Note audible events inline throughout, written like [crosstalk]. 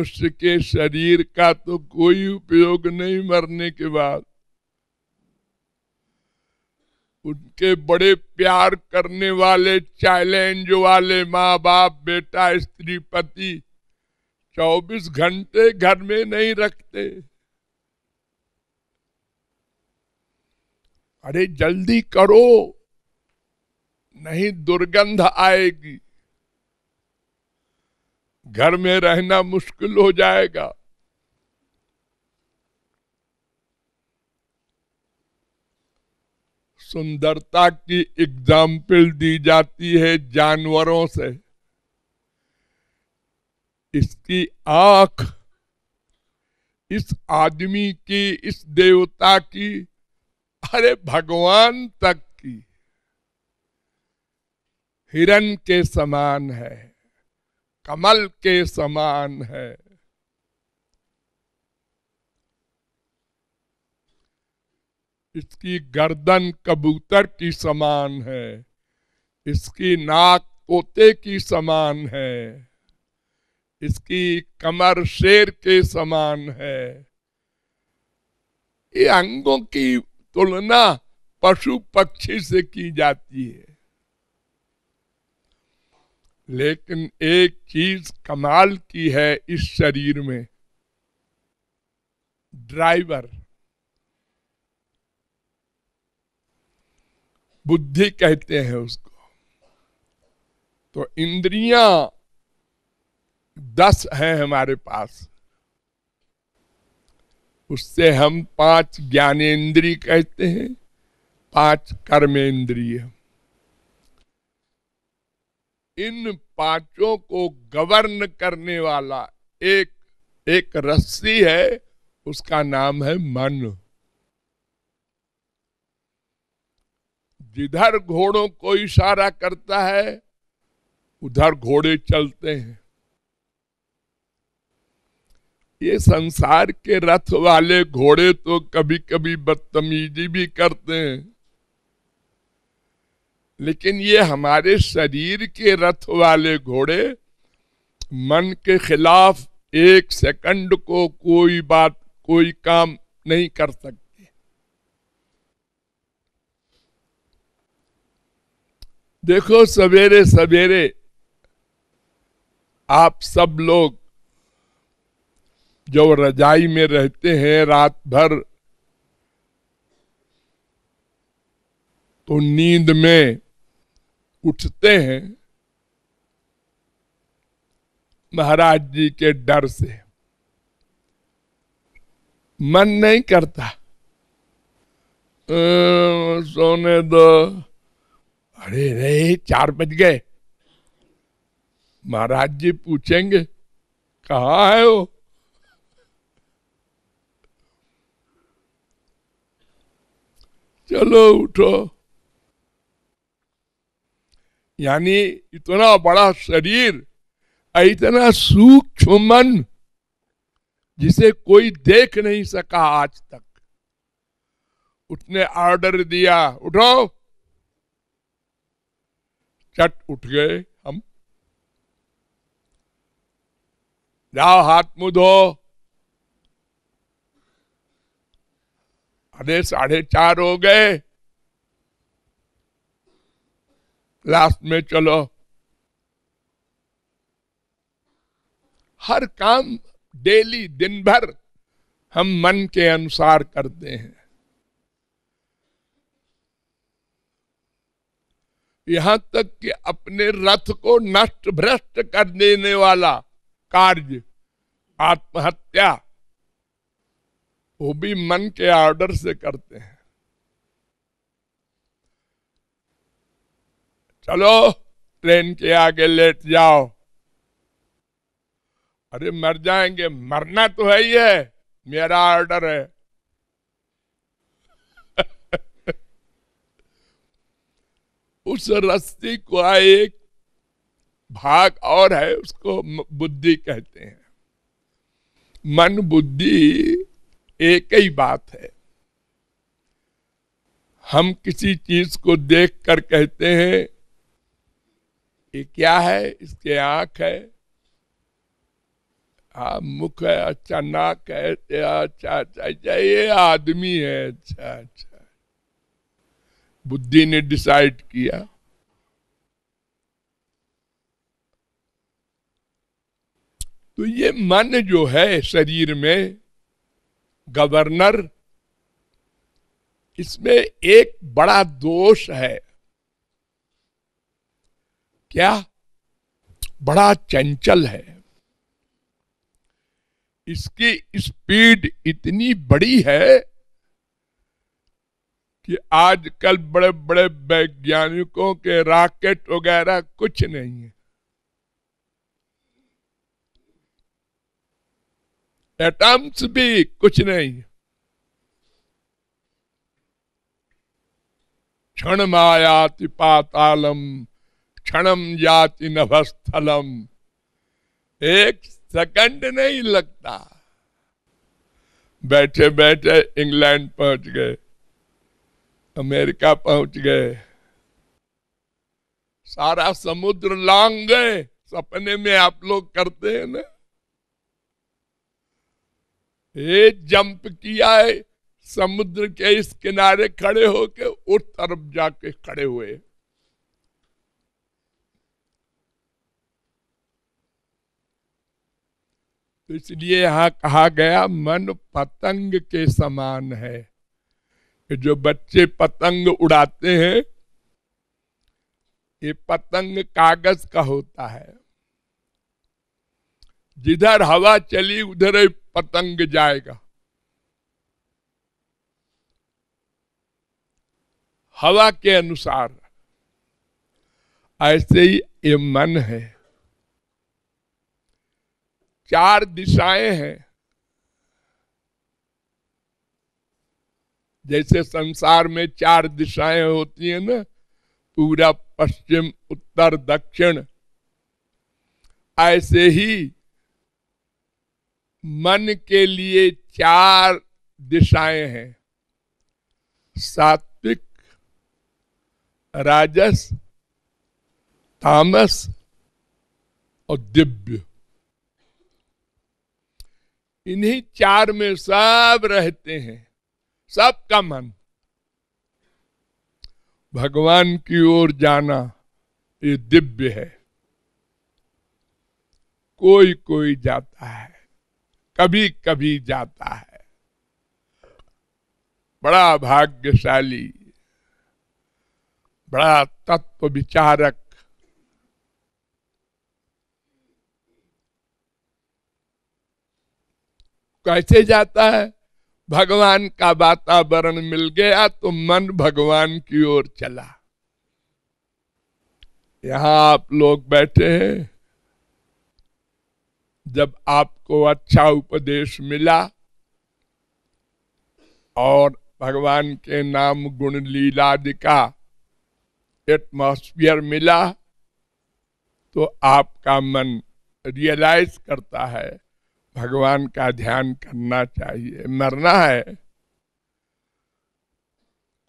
मनुष्य के शरीर का तो कोई उपयोग नहीं मरने के बाद उनके बड़े प्यार करने वाले चैलेंज वाले माँ बाप बेटा स्त्री पति चौबीस घंटे घर में नहीं रखते अरे जल्दी करो नहीं दुर्गंध आएगी घर में रहना मुश्किल हो जाएगा सुंदरता की एग्जाम्पल दी जाती है जानवरों से इसकी आंख इस आदमी की इस देवता की अरे भगवान तक की हिरण के समान है कमल के समान है इसकी गर्दन कबूतर की समान है इसकी नाक तोते की समान है इसकी कमर शेर के समान है ये अंगों की तुलना पशु पक्षी से की जाती है लेकिन एक चीज कमाल की है इस शरीर में ड्राइवर बुद्धि कहते हैं उसको तो इंद्रियां दस हैं हमारे पास उससे हम पांच ज्ञानेन्द्रीय कहते हैं पांच कर्मेंद्रिय इन पांचों को गवर्न करने वाला एक एक रस्सी है उसका नाम है मन जिधर घोड़ों को इशारा करता है उधर घोड़े चलते हैं ये संसार के रथ वाले घोड़े तो कभी कभी बदतमीजी भी करते हैं लेकिन ये हमारे शरीर के रथ वाले घोड़े मन के खिलाफ एक सेकंड को कोई बात कोई काम नहीं कर सकते देखो सवेरे सवेरे आप सब लोग जो रजाई में रहते हैं रात भर तो नींद में उठते हैं महाराज जी के डर से मन नहीं करता सोने दो अरे रे चार बज गए महाराज जी पूछेंगे कहा है वो चलो उठो यानी इतना बड़ा शरीर इतना सूक्ष्म मन जिसे कोई देख नहीं सका आज तक उसने ऑर्डर दिया उठो चट उठ गए हम जाओ हाथ मुंह धो अरे साढ़े चार हो गए लास्ट में चलो हर काम डेली दिन भर हम मन के अनुसार करते हैं यहां तक कि अपने रथ को नष्ट भ्रष्ट कर देने वाला कार्य आत्महत्या वो भी मन के ऑर्डर से करते हैं चलो ट्रेन के आगे लेट जाओ अरे मर जाएंगे मरना तो है ही है मेरा ऑर्डर है [laughs] उस रस्ती को एक भाग और है उसको बुद्धि कहते हैं मन बुद्धि एक ही बात है हम किसी चीज को देख कर कहते हैं ये क्या है इसके आंख है आ, हाँ, मुख है अच्छा नाक है अच्छा अच्छा अच्छा ये आदमी है अच्छा अच्छा बुद्धि ने डिसाइड किया तो ये मन जो है शरीर में गवर्नर इसमें एक बड़ा दोष है क्या बड़ा चंचल है इसकी स्पीड इतनी बड़ी है कि आजकल बड़े बड़े वैज्ञानिकों के रॉकेट वगैरह कुछ नहीं है एटम्स भी कुछ नहीं क्षण माया तिपातालम क्षणम जाति नभस्थलम एक सेकंड नहीं लगता बैठे बैठे इंग्लैंड पहुंच गए अमेरिका पहुंच गए सारा समुद्र लांग गए सपने में आप लोग करते हैं ना ये जंप किया है समुद्र के इस किनारे खड़े होके उस तरफ जाके खड़े हुए इसलिए यहाँ कहा गया मन पतंग के समान है जो बच्चे पतंग उड़ाते हैं ये पतंग कागज का होता है जिधर हवा चली उधर ही पतंग जाएगा हवा के अनुसार ऐसे ही ये मन है चार दिशाएं हैं जैसे संसार में चार दिशाएं होती है ना पूरा पश्चिम उत्तर दक्षिण ऐसे ही मन के लिए चार दिशाएं हैं सात्विक राजस तामस और दिव्य इन्हीं चार में सब रहते हैं सबका मन भगवान की ओर जाना ये दिव्य है कोई कोई जाता है कभी कभी जाता है बड़ा भाग्यशाली बड़ा तत्व विचारक कैसे जाता है भगवान का वातावरण मिल गया तो मन भगवान की ओर चला यहां आप लोग बैठे हैं जब आपको अच्छा उपदेश मिला और भगवान के नाम गुण लीलादि का एटमोस्फियर मिला तो आपका मन रियलाइज करता है भगवान का ध्यान करना चाहिए मरना है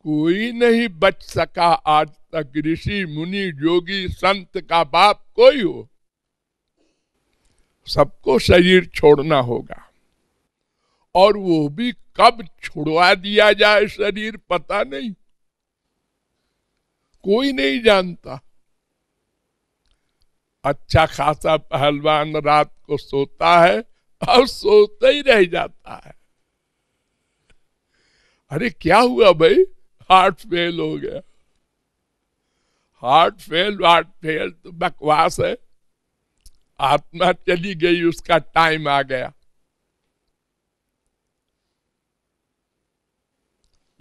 कोई नहीं बच सका आज तक ऋषि मुनि योगी संत का बाप कोई हो सबको शरीर छोड़ना होगा और वो भी कब छुड़वा दिया जाए शरीर पता नहीं कोई नहीं जानता अच्छा खासा पहलवान रात को सोता है और सोचता ही रह जाता है अरे क्या हुआ भाई हार्ट फेल हो गया हार्ट फेल हार्ट फेल तो बकवास है आत्मा चली गई उसका टाइम आ गया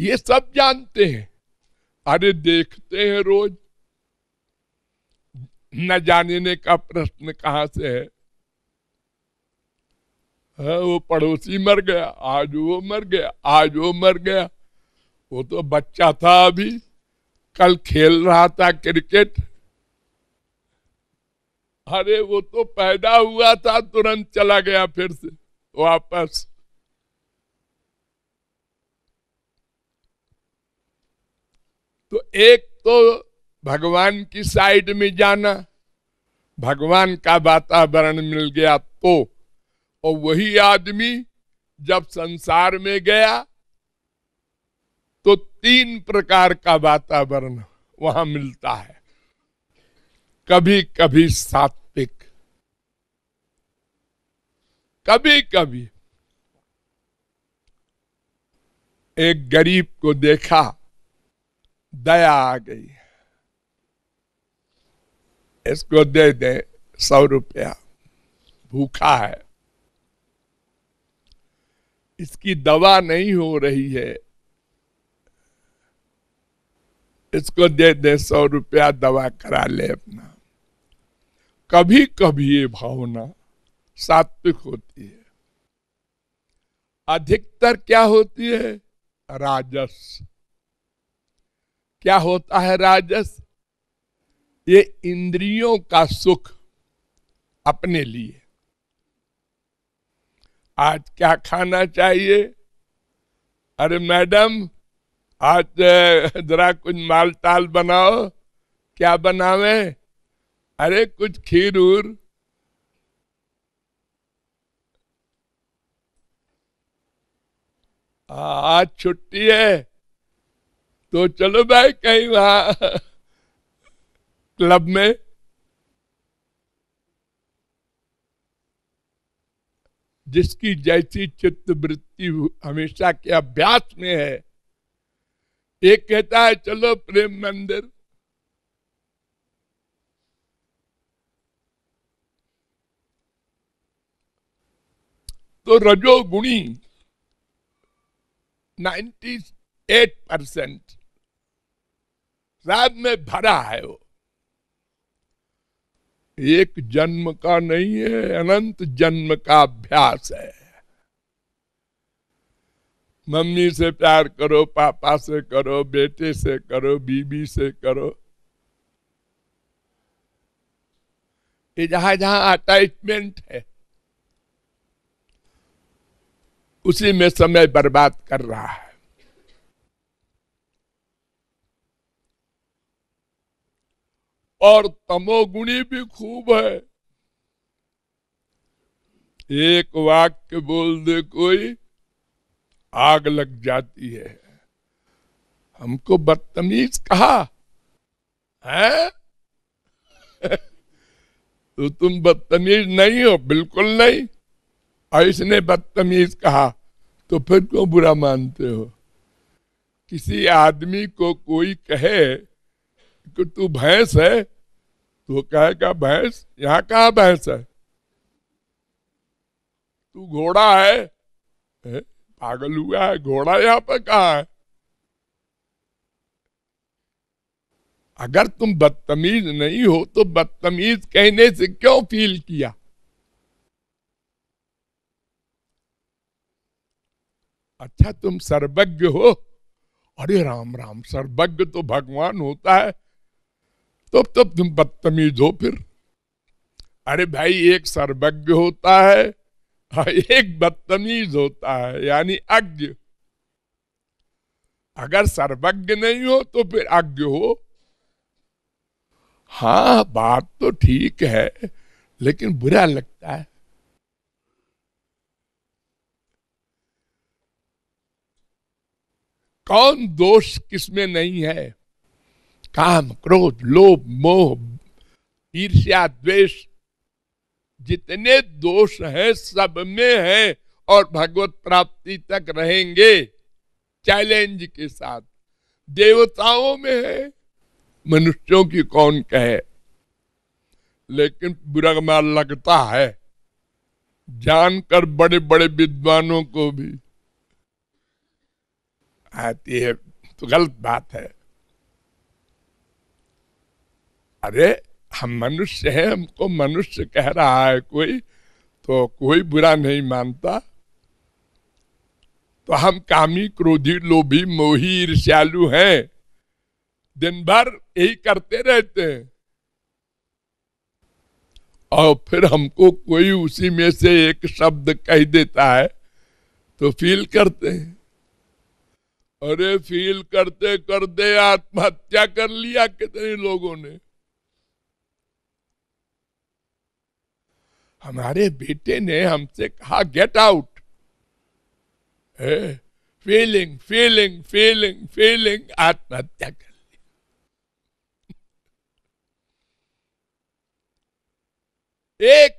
ये सब जानते हैं अरे देखते हैं रोज न जानने का प्रश्न कहां से है वो पड़ोसी मर गया आज वो मर गया आज वो मर गया वो तो बच्चा था अभी कल खेल रहा था क्रिकेट अरे वो तो पैदा हुआ था तुरंत चला गया फिर से वापस तो एक तो भगवान की साइड में जाना भगवान का वातावरण मिल गया तो और वही आदमी जब संसार में गया तो तीन प्रकार का वातावरण वहां मिलता है कभी कभी सात्विक कभी कभी एक गरीब को देखा दया आ गई इसको दे दे सौ रुपया भूखा है इसकी दवा नहीं हो रही है इसको दे दे सौ रुपया दवा करा ले अपना कभी कभी ये भावना सात्विक होती है अधिकतर क्या होती है राजस क्या होता है राजस ये इंद्रियों का सुख अपने लिए आज क्या खाना चाहिए अरे मैडम आज जरा कुछ माल ताल बनाओ क्या बनावे अरे कुछ खीर उर आज छुट्टी है तो चलो भाई कहीं वहां क्लब में जिसकी जैसी चित्त वृत्ति हमेशा के अभ्यास में है एक कहता है चलो प्रेम मंदिर तो रजोगुणी 98 परसेंट रात में भरा है वो एक जन्म का नहीं है अनंत जन्म का अभ्यास है मम्मी से प्यार करो पापा से करो बेटे से करो बीबी से करो ये जहां जहां अटैचमेंट है उसी में समय बर्बाद कर रहा है और तमोगुणी भी खूब है एक वाक्य बोल दे कोई आग लग जाती है हमको बदतमीज कहा है [laughs] तो तुम बदतमीज नहीं हो बिल्कुल नहीं और इसने बदतमीज कहा तो फिर क्यों बुरा मानते हो किसी आदमी को कोई कहे कि तू भैंस है तो कहेगा भैंस यहाँ कहा भैंस है तू घोड़ा है पागल हुआ है घोड़ा यहाँ पर कहा है अगर तुम बदतमीज नहीं हो तो बदतमीज कहने से क्यों फील किया अच्छा तुम सर्वज्ञ हो अरे राम राम सर्वज्ञ तो भगवान होता है तब तब तुम बदतमीज हो फिर अरे भाई एक सर्वज्ञ होता है हाँ, एक बदतमीज होता है यानी अज्ञ अगर सर्वज्ञ नहीं हो तो फिर अज्ञ हो हाँ बात तो ठीक है लेकिन बुरा लगता है कौन दोष किसमें नहीं है काम क्रोध लोभ मोह ईर्ष्या द्वेष जितने दोष हैं सब में है और भगवत प्राप्ति तक रहेंगे चैलेंज के साथ देवताओं में है मनुष्यों की कौन कहे लेकिन बुरा लगता है जानकर बड़े बड़े विद्वानों को भी आती है तो गलत बात है अरे हम मनुष्य हैं हमको मनुष्य कह रहा है कोई तो कोई बुरा नहीं मानता तो हम कामी क्रोधी लोभी मोही ईर्ष्यालु हैं दिन भर यही करते रहते हैं और फिर हमको कोई उसी में से एक शब्द कह देता है तो फील करते हैं अरे फील करते करते आत्महत्या कर लिया कितने लोगों ने हमारे बेटे ने हमसे कहा get out feeling feeling feeling feeling आत्महत्या कर ली एक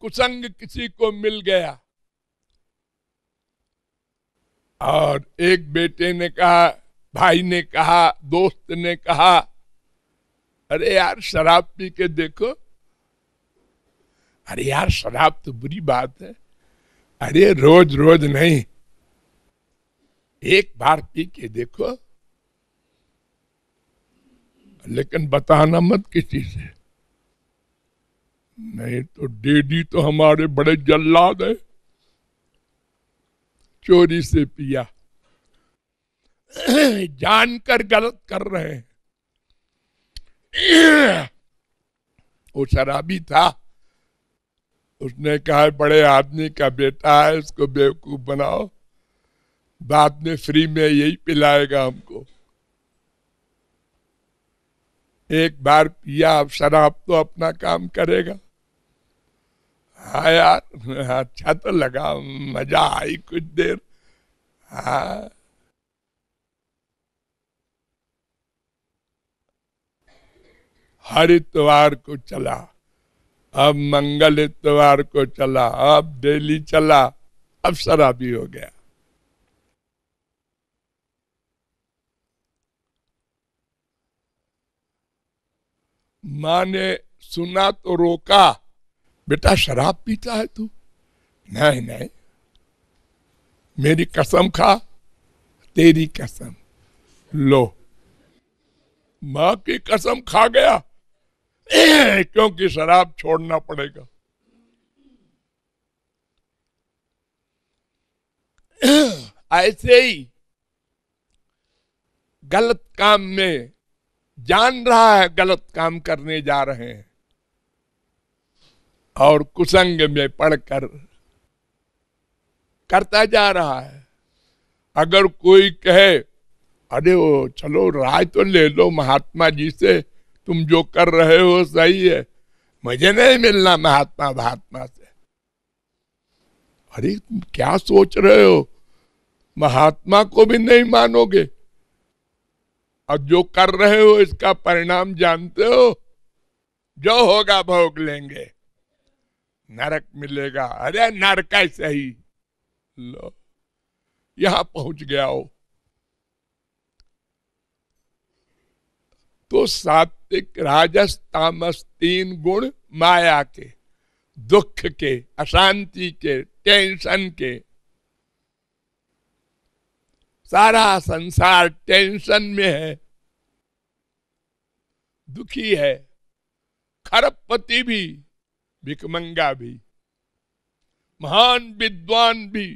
कुसंग किसी को मिल गया और एक बेटे ने कहा भाई ने कहा दोस्त ने कहा अरे यार शराब पी के देखो अरे यार शराब तो बुरी बात है अरे रोज रोज नहीं एक बार पी के देखो लेकिन बताना मत किसी से नहीं तो डेडी तो हमारे बड़े जल्लाद है चोरी से पिया जानकर गलत कर रहे हैं वो शराबी था उसने कहा बड़े आदमी का बेटा है उसको बेवकूफ बनाओ बाद में फ्री में यही पिलाएगा हमको एक बार पिया अब शराब तो अपना काम करेगा हाँ यार अच्छा तो लगा मजा आई कुछ देर हाँ हरिद्वार को चला अब मंगल इतवार को चला अब डेली चला अब शराबी हो गया मां ने सुना तो रोका बेटा शराब पीता है तू नहीं नहीं मेरी कसम खा तेरी कसम लो मां की कसम खा गया [coughs] क्योंकि शराब छोड़ना पड़ेगा [coughs] ऐसे ही गलत काम में जान रहा है गलत काम करने जा रहे हैं और कुसंग में पढ़कर करता जा रहा है अगर कोई कहे अरे वो चलो राय तो ले लो महात्मा जी से तुम जो कर रहे हो सही है मुझे नहीं मिलना महात्मा महात्मा से अरे तुम क्या सोच रहे हो महात्मा को भी नहीं मानोगे और जो कर रहे हो इसका परिणाम जानते हो जो होगा भोग लेंगे नरक मिलेगा अरे नरक सही लो यहां पहुंच गया हो तो सात सात्विक राजस तामस तीन गुण माया के दुख के अशांति के टेंशन के सारा संसार टेंशन में है दुखी है खरबपति भी भिकमंगा भी महान विद्वान भी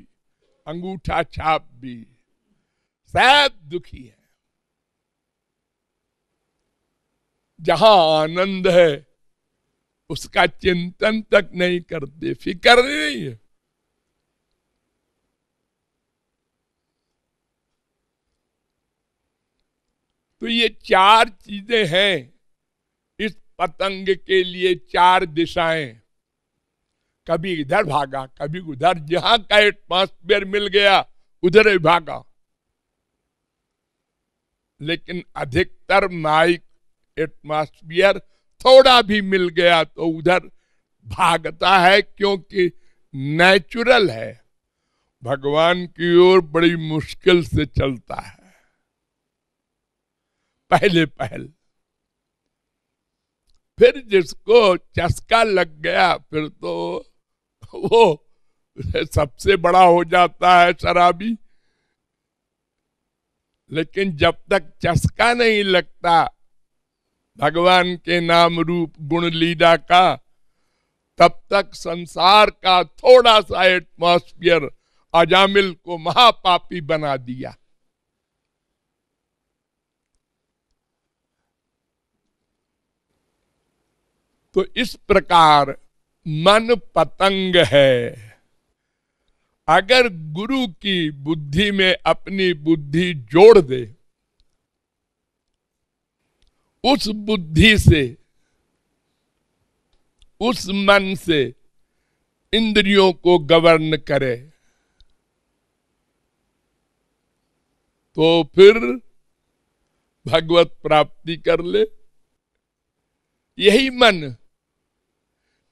अंगूठा छाप भी सब दुखी है जहां आनंद है उसका चिंतन तक नहीं करते फिक्र नहीं है तो ये चार चीजें हैं इस पतंग के लिए चार दिशाएं कभी इधर भागा कभी उधर जहां का एटमोस्फेयर मिल गया उधर ही भागा लेकिन अधिकतर माइक एटमॉस्फियर थोड़ा भी मिल गया तो उधर भागता है क्योंकि नेचुरल है भगवान की ओर बड़ी मुश्किल से चलता है पहले पहल फिर जिसको चस्का लग गया फिर तो वो सबसे बड़ा हो जाता है शराबी लेकिन जब तक चस्का नहीं लगता भगवान के नाम रूप गुण लीला का तब तक संसार का थोड़ा सा एटमोस्फियर अजामिल को महापापी बना दिया तो इस प्रकार मन पतंग है अगर गुरु की बुद्धि में अपनी बुद्धि जोड़ दे उस बुद्धि से उस मन से इंद्रियों को गवर्न करे तो फिर भगवत प्राप्ति कर ले यही मन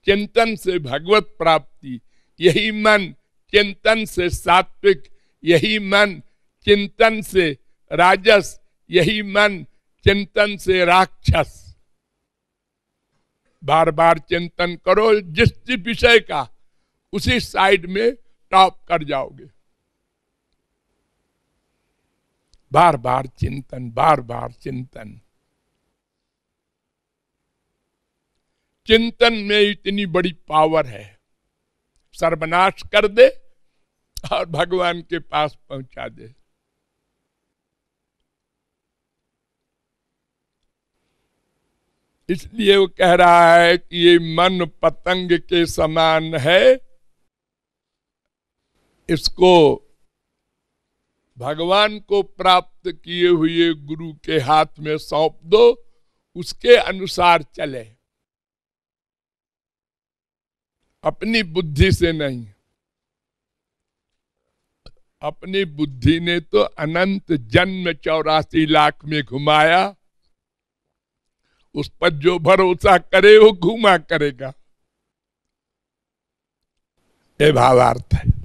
चिंतन से भगवत प्राप्ति यही मन चिंतन से सात्विक यही मन चिंतन से राजस यही मन चिंतन से राक्षस बार बार चिंतन करो जिस विषय का उसी साइड में टॉप कर जाओगे बार बार चिंतन बार बार चिंतन चिंतन में इतनी बड़ी पावर है सर्वनाश कर दे और भगवान के पास पहुंचा दे इसलिए वो कह रहा है कि ये मन पतंग के समान है इसको भगवान को प्राप्त किए हुए गुरु के हाथ में सौंप दो उसके अनुसार चले अपनी बुद्धि से नहीं अपनी बुद्धि ने तो अनंत जन्म चौरासी लाख में घुमाया उस पर जो भरोसा करे वो घुमा करेगा ये भावार्थ है